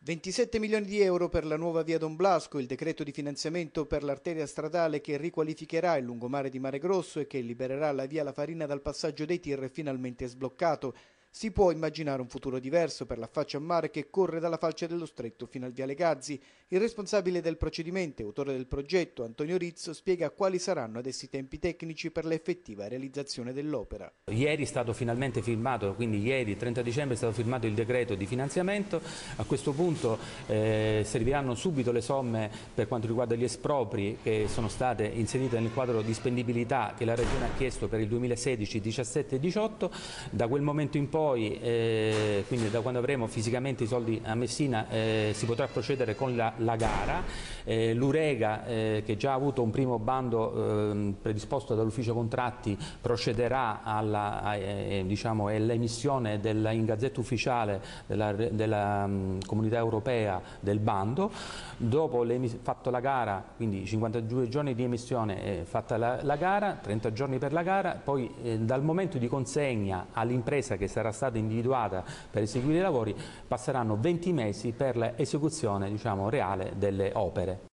27 milioni di euro per la nuova via Don Blasco, il decreto di finanziamento per l'arteria stradale che riqualificherà il lungomare di Mare Grosso e che libererà la via La Farina dal passaggio dei tir finalmente sbloccato. Si può immaginare un futuro diverso per la faccia a mare che corre dalla falce dello stretto fino al Viale Gazzi. Il responsabile del procedimento, autore del progetto, Antonio Rizzo, spiega quali saranno adesso i tempi tecnici per l'effettiva realizzazione dell'opera. Ieri è stato finalmente firmato, quindi ieri 30 dicembre è stato firmato il decreto di finanziamento. A questo punto eh, serviranno subito le somme per quanto riguarda gli espropri che sono state inserite nel quadro di spendibilità che la Regione ha chiesto per il 2016, 2017 e 2018. Da quel momento in poi poi, eh, quindi da quando avremo fisicamente i soldi a Messina, eh, si potrà procedere con la, la gara. Eh, L'Urega, eh, che già ha avuto un primo bando ehm, predisposto dall'ufficio contratti, procederà all'emissione eh, diciamo, all della, in gazzetta ufficiale della, della um, comunità europea del bando. Dopo fatto la gara, quindi 52 giorni di emissione, eh, fatta la, la, gara, 30 giorni per la gara, poi dal momento di consegna all'impresa che sarà sarà stata individuata per eseguire i lavori, passeranno 20 mesi per l'esecuzione diciamo, reale delle opere.